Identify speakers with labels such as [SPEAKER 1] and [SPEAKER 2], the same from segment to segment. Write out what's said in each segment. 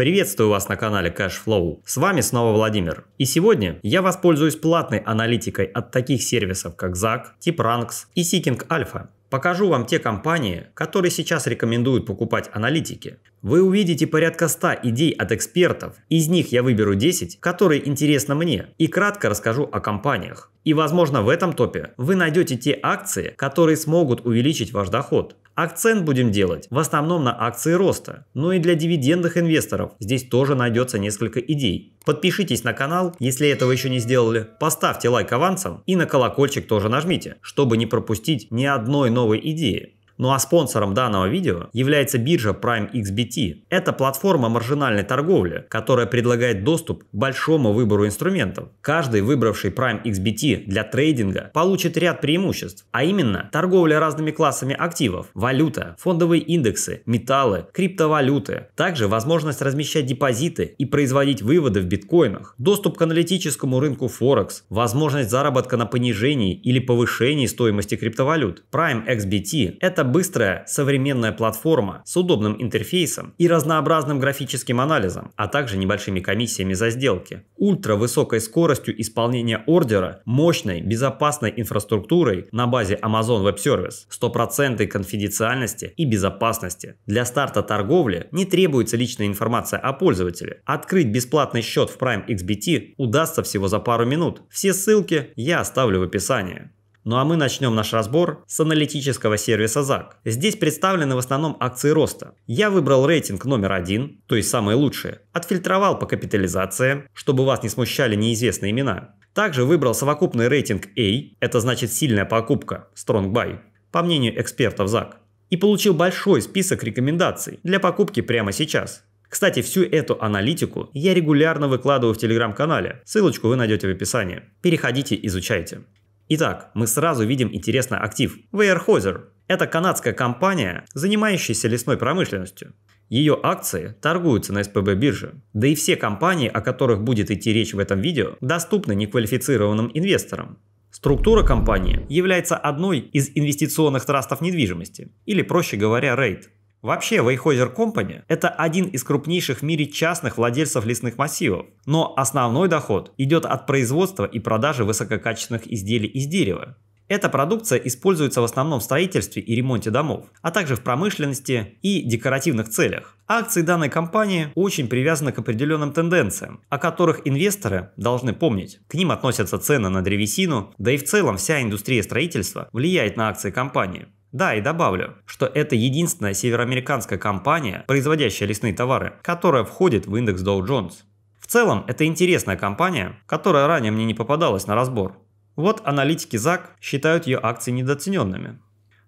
[SPEAKER 1] Приветствую вас на канале CashFlow. С вами снова Владимир. И сегодня я воспользуюсь платной аналитикой от таких сервисов, как ZAC, TipRanks и Seeking Alpha. Покажу вам те компании, которые сейчас рекомендуют покупать аналитики. Вы увидите порядка 100 идей от экспертов, из них я выберу 10, которые интересны мне, и кратко расскажу о компаниях. И возможно в этом топе вы найдете те акции, которые смогут увеличить ваш доход. Акцент будем делать в основном на акции роста, но ну и для дивидендных инвесторов здесь тоже найдется несколько идей. Подпишитесь на канал, если этого еще не сделали, поставьте лайк авансом и на колокольчик тоже нажмите, чтобы не пропустить ни одной новой идеи. Ну а спонсором данного видео является биржа Prime XBT. Это платформа маржинальной торговли, которая предлагает доступ к большому выбору инструментов. Каждый выбравший Prime XBT для трейдинга получит ряд преимуществ, а именно торговля разными классами активов, валюта, фондовые индексы, металлы, криптовалюты. Также возможность размещать депозиты и производить выводы в биткоинах, доступ к аналитическому рынку Форекс, возможность заработка на понижении или повышении стоимости криптовалют. Prime XBT – это быстрая, современная платформа с удобным интерфейсом и разнообразным графическим анализом, а также небольшими комиссиями за сделки, ультравысокой скоростью исполнения ордера, мощной, безопасной инфраструктурой на базе Amazon Web Service, стопроцентной конфиденциальности и безопасности. Для старта торговли не требуется личная информация о пользователе. Открыть бесплатный счет в Prime XBT удастся всего за пару минут. Все ссылки я оставлю в описании. Ну а мы начнем наш разбор с аналитического сервиса Зак. Здесь представлены в основном акции роста. Я выбрал рейтинг номер один, то есть самые лучшие. Отфильтровал по капитализации, чтобы вас не смущали неизвестные имена. Также выбрал совокупный рейтинг A, это значит сильная покупка, strong buy, по мнению экспертов Зак. И получил большой список рекомендаций для покупки прямо сейчас. Кстати, всю эту аналитику я регулярно выкладываю в телеграм-канале, ссылочку вы найдете в описании. Переходите, изучайте. Итак, мы сразу видим интересный актив – Weyerhaeuser. Это канадская компания, занимающаяся лесной промышленностью. Ее акции торгуются на СПБ бирже. Да и все компании, о которых будет идти речь в этом видео, доступны неквалифицированным инвесторам. Структура компании является одной из инвестиционных трастов недвижимости, или проще говоря, рейд. Вообще, Вейхозер Company – это один из крупнейших в мире частных владельцев лесных массивов, но основной доход идет от производства и продажи высококачественных изделий из дерева. Эта продукция используется в основном в строительстве и ремонте домов, а также в промышленности и декоративных целях. Акции данной компании очень привязаны к определенным тенденциям, о которых инвесторы должны помнить. К ним относятся цены на древесину, да и в целом вся индустрия строительства влияет на акции компании. Да, и добавлю, что это единственная североамериканская компания, производящая лесные товары, которая входит в индекс Dow Jones. В целом, это интересная компания, которая ранее мне не попадалась на разбор. Вот аналитики ЗАК считают ее акции недооцененными.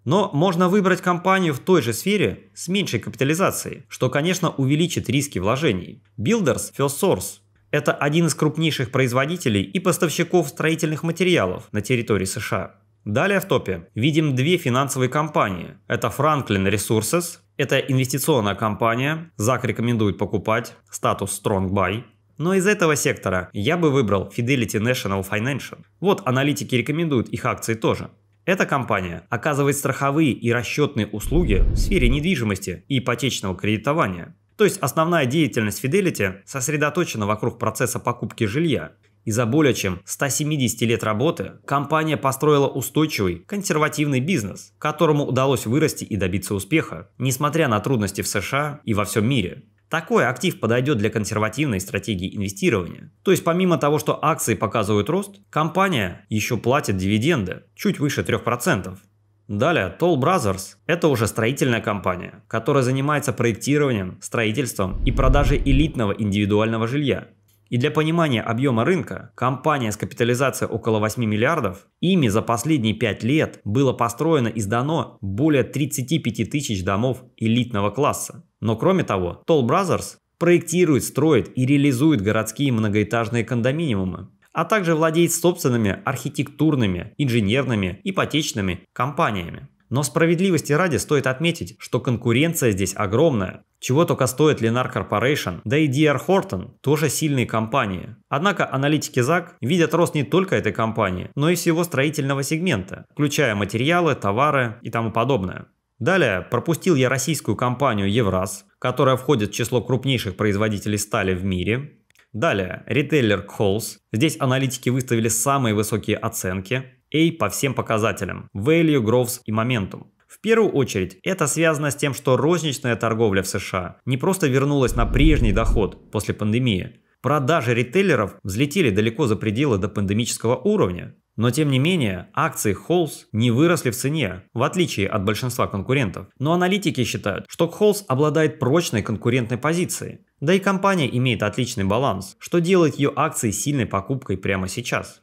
[SPEAKER 1] Но можно выбрать компанию в той же сфере с меньшей капитализацией, что, конечно, увеличит риски вложений. Builders First Source – это один из крупнейших производителей и поставщиков строительных материалов на территории США. Далее в топе видим две финансовые компании. Это Franklin Resources, это инвестиционная компания, ЗАК рекомендует покупать, статус Strong Buy. Но из этого сектора я бы выбрал Fidelity National Financial. Вот аналитики рекомендуют их акции тоже. Эта компания оказывает страховые и расчетные услуги в сфере недвижимости и ипотечного кредитования. То есть основная деятельность Fidelity сосредоточена вокруг процесса покупки жилья. И за более чем 170 лет работы компания построила устойчивый, консервативный бизнес, которому удалось вырасти и добиться успеха, несмотря на трудности в США и во всем мире. Такой актив подойдет для консервативной стратегии инвестирования. То есть помимо того, что акции показывают рост, компания еще платит дивиденды чуть выше 3%. Далее, Toll Brothers – это уже строительная компания, которая занимается проектированием, строительством и продажей элитного индивидуального жилья. И для понимания объема рынка, компания с капитализацией около 8 миллиардов, ими за последние 5 лет было построено и сдано более 35 тысяч домов элитного класса. Но кроме того, Toll Brothers проектирует, строит и реализует городские многоэтажные кондоминиумы, а также владеет собственными архитектурными, инженерными, ипотечными компаниями. Но справедливости ради стоит отметить, что конкуренция здесь огромная. Чего только стоит Lennar Corporation, да и DR Horton тоже сильные компании. Однако аналитики ЗАГ видят рост не только этой компании, но и всего строительного сегмента, включая материалы, товары и тому подобное. Далее пропустил я российскую компанию Евраз, которая входит в число крупнейших производителей стали в мире. Далее ритейлер Coles. Здесь аналитики выставили самые высокие оценки. A по всем показателям – Value, Growth и Momentum. В первую очередь, это связано с тем, что розничная торговля в США не просто вернулась на прежний доход после пандемии. Продажи ритейлеров взлетели далеко за пределы до пандемического уровня. Но тем не менее, акции Холлс не выросли в цене, в отличие от большинства конкурентов. Но аналитики считают, что Холлс обладает прочной конкурентной позицией. Да и компания имеет отличный баланс, что делает ее акции сильной покупкой прямо сейчас.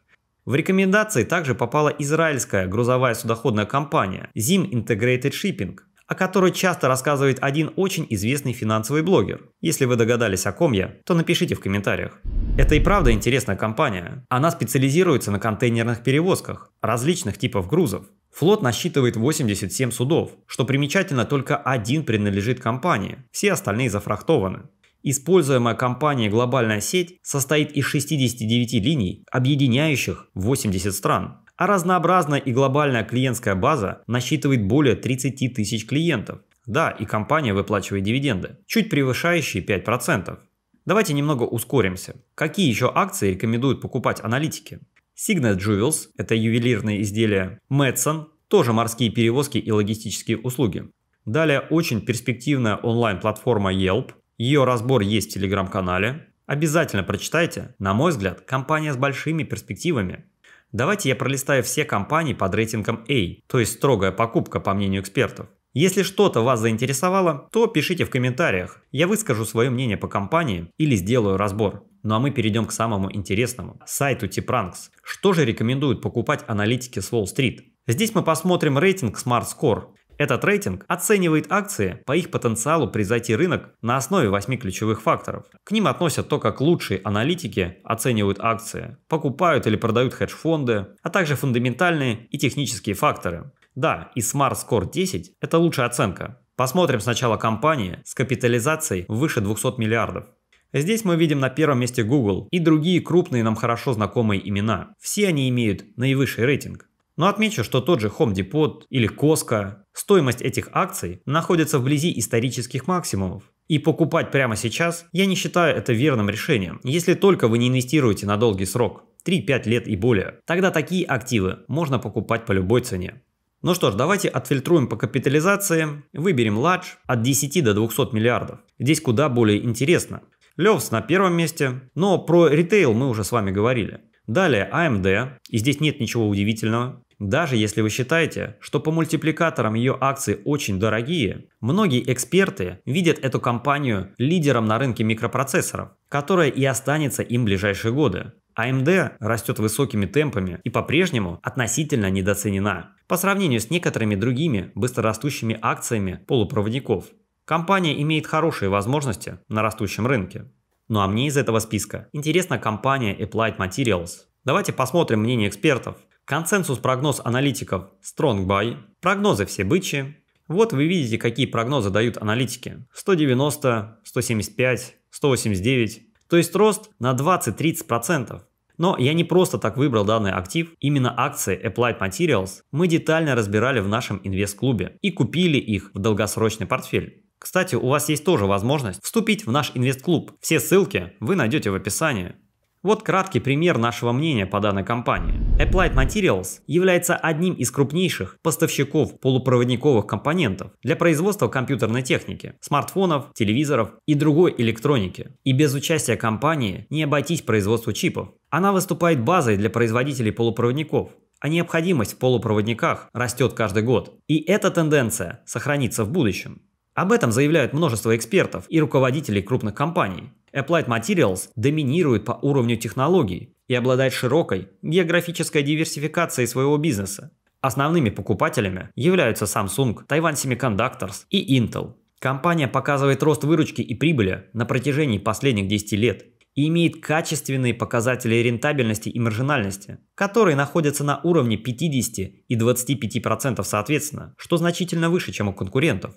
[SPEAKER 1] В рекомендации также попала израильская грузовая судоходная компания Zim Integrated Shipping, о которой часто рассказывает один очень известный финансовый блогер. Если вы догадались, о ком я, то напишите в комментариях. Это и правда интересная компания. Она специализируется на контейнерных перевозках различных типов грузов. Флот насчитывает 87 судов, что примечательно, только один принадлежит компании, все остальные зафрахтованы. Используемая компанией глобальная сеть состоит из 69 линий, объединяющих 80 стран. А разнообразная и глобальная клиентская база насчитывает более 30 тысяч клиентов. Да, и компания выплачивает дивиденды, чуть превышающие 5%. Давайте немного ускоримся. Какие еще акции рекомендуют покупать аналитики? Signet Jewels – это ювелирные изделия. Medson – тоже морские перевозки и логистические услуги. Далее очень перспективная онлайн-платформа Yelp, ее разбор есть в телеграм-канале. Обязательно прочитайте. На мой взгляд, компания с большими перспективами. Давайте я пролистаю все компании под рейтингом A, то есть строгая покупка, по мнению экспертов. Если что-то вас заинтересовало, то пишите в комментариях. Я выскажу свое мнение по компании или сделаю разбор. Ну а мы перейдем к самому интересному – сайту Tipranks. Что же рекомендуют покупать аналитики с Wall Street? Здесь мы посмотрим рейтинг Smart Score. Этот рейтинг оценивает акции по их потенциалу при зайти рынок на основе 8 ключевых факторов. К ним относят то, как лучшие аналитики оценивают акции, покупают или продают хедж-фонды, а также фундаментальные и технические факторы. Да, и Smart Score 10 – это лучшая оценка. Посмотрим сначала компании с капитализацией выше 200 миллиардов. Здесь мы видим на первом месте Google и другие крупные нам хорошо знакомые имена. Все они имеют наивысший рейтинг. Но отмечу, что тот же Home Depot или Costco, стоимость этих акций находится вблизи исторических максимумов. И покупать прямо сейчас я не считаю это верным решением, если только вы не инвестируете на долгий срок, 3-5 лет и более. Тогда такие активы можно покупать по любой цене. Ну что ж, давайте отфильтруем по капитализации, выберем large от 10 до 200 миллиардов. Здесь куда более интересно. Левс на первом месте, но про ритейл мы уже с вами говорили. Далее AMD, а и здесь нет ничего удивительного. Даже если вы считаете, что по мультипликаторам ее акции очень дорогие, многие эксперты видят эту компанию лидером на рынке микропроцессоров, которая и останется им в ближайшие годы. AMD а растет высокими темпами и по-прежнему относительно недооценена по сравнению с некоторыми другими быстрорастущими акциями полупроводников. Компания имеет хорошие возможности на растущем рынке. Ну а мне из этого списка интересна компания Applied Materials. Давайте посмотрим мнение экспертов консенсус-прогноз аналитиков StrongBuy, прогнозы все бычи. Вот вы видите, какие прогнозы дают аналитики. 190, 175, 189. То есть рост на 20-30%. Но я не просто так выбрал данный актив, именно акции Applied Materials мы детально разбирали в нашем инвест-клубе и купили их в долгосрочный портфель. Кстати, у вас есть тоже возможность вступить в наш инвест-клуб. Все ссылки вы найдете в описании. Вот краткий пример нашего мнения по данной компании. Applied Materials является одним из крупнейших поставщиков полупроводниковых компонентов для производства компьютерной техники, смартфонов, телевизоров и другой электроники. И без участия компании не обойтись производству чипов. Она выступает базой для производителей полупроводников, а необходимость в полупроводниках растет каждый год. И эта тенденция сохранится в будущем. Об этом заявляют множество экспертов и руководителей крупных компаний. Applied Materials доминирует по уровню технологий и обладает широкой географической диверсификацией своего бизнеса. Основными покупателями являются Samsung, Taiwan Semiconductors и Intel. Компания показывает рост выручки и прибыли на протяжении последних 10 лет и имеет качественные показатели рентабельности и маржинальности, которые находятся на уровне 50 и 25% соответственно, что значительно выше, чем у конкурентов.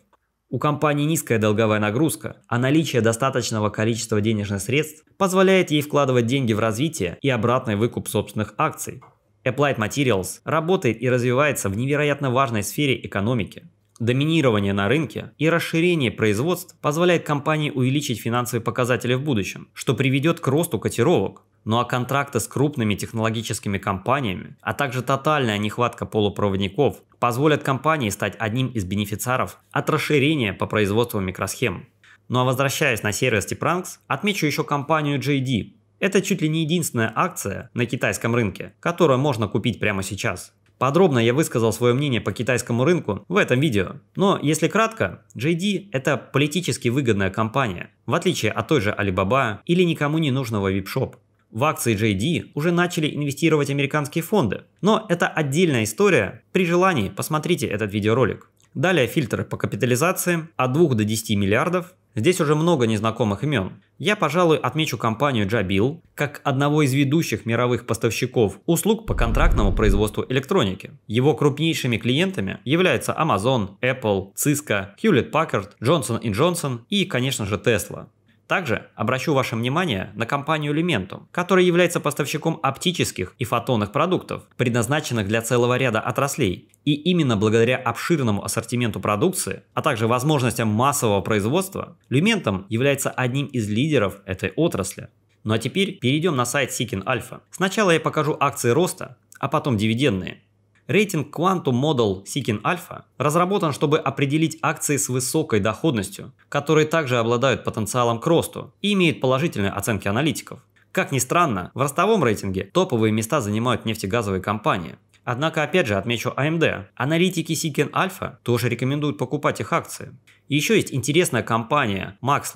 [SPEAKER 1] У компании низкая долговая нагрузка, а наличие достаточного количества денежных средств позволяет ей вкладывать деньги в развитие и обратный выкуп собственных акций. Applied Materials работает и развивается в невероятно важной сфере экономики. Доминирование на рынке и расширение производств позволяет компании увеличить финансовые показатели в будущем, что приведет к росту котировок, ну а контракты с крупными технологическими компаниями, а также тотальная нехватка полупроводников позволят компании стать одним из бенефициаров от расширения по производству микросхем. Ну а возвращаясь на сервис Типранкс, отмечу еще компанию JD. Это чуть ли не единственная акция на китайском рынке, которую можно купить прямо сейчас. Подробно я высказал свое мнение по китайскому рынку в этом видео. Но если кратко, JD – это политически выгодная компания, в отличие от той же Alibaba или никому не нужного вип-шоп. В акции JD уже начали инвестировать американские фонды, но это отдельная история, при желании посмотрите этот видеоролик. Далее фильтры по капитализации от 2 до 10 миллиардов. Здесь уже много незнакомых имен. Я, пожалуй, отмечу компанию Jabil как одного из ведущих мировых поставщиков услуг по контрактному производству электроники. Его крупнейшими клиентами являются Amazon, Apple, Cisco, Hewlett Packard, Johnson Johnson и, конечно же, Tesla. Также обращу ваше внимание на компанию Elementum, которая является поставщиком оптических и фотонных продуктов, предназначенных для целого ряда отраслей. И именно благодаря обширному ассортименту продукции, а также возможностям массового производства, Lumentum является одним из лидеров этой отрасли. Ну а теперь перейдем на сайт Seeking Alpha. Сначала я покажу акции роста, а потом дивидендные. Рейтинг Quantum Model Seeking Alpha разработан, чтобы определить акции с высокой доходностью, которые также обладают потенциалом к росту и имеют положительные оценки аналитиков. Как ни странно, в ростовом рейтинге топовые места занимают нефтегазовые компании, Однако, опять же, отмечу AMD. А Аналитики Seeking Alpha тоже рекомендуют покупать их акции. Еще есть интересная компания Max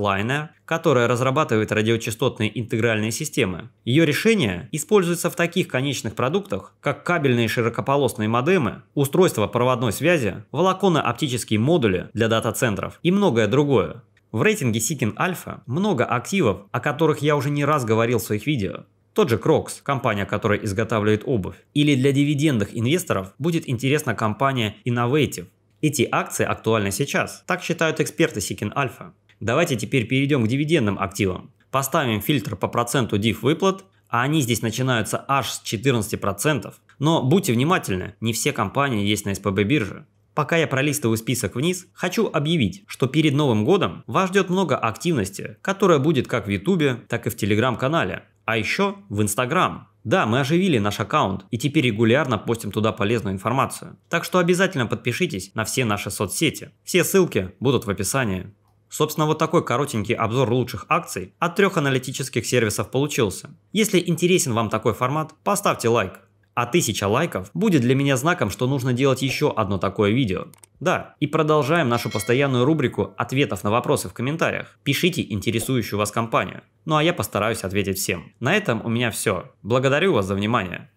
[SPEAKER 1] которая разрабатывает радиочастотные интегральные системы. Ее решение используется в таких конечных продуктах, как кабельные широкополосные модемы, устройства проводной связи, волоконно-оптические модули для дата-центров и многое другое. В рейтинге Seeking Alpha много активов, о которых я уже не раз говорил в своих видео. Тот же Crocs, компания, которая изготавливает обувь. Или для дивидендных инвесторов будет интересна компания Innovative. Эти акции актуальны сейчас, так считают эксперты Сикин Альфа. Давайте теперь перейдем к дивидендным активам. Поставим фильтр по проценту див выплат, а они здесь начинаются аж с 14%. Но будьте внимательны, не все компании есть на СПБ бирже. Пока я пролистываю список вниз, хочу объявить, что перед Новым годом вас ждет много активности, которая будет как в Ютубе, так и в Телеграм-канале, а еще в Инстаграм. Да, мы оживили наш аккаунт и теперь регулярно постим туда полезную информацию. Так что обязательно подпишитесь на все наши соцсети. Все ссылки будут в описании. Собственно, вот такой коротенький обзор лучших акций от трех аналитических сервисов получился. Если интересен вам такой формат, поставьте лайк. А 1000 лайков будет для меня знаком, что нужно делать еще одно такое видео. Да, и продолжаем нашу постоянную рубрику ответов на вопросы в комментариях. Пишите интересующую вас компанию. Ну а я постараюсь ответить всем. На этом у меня все. Благодарю вас за внимание.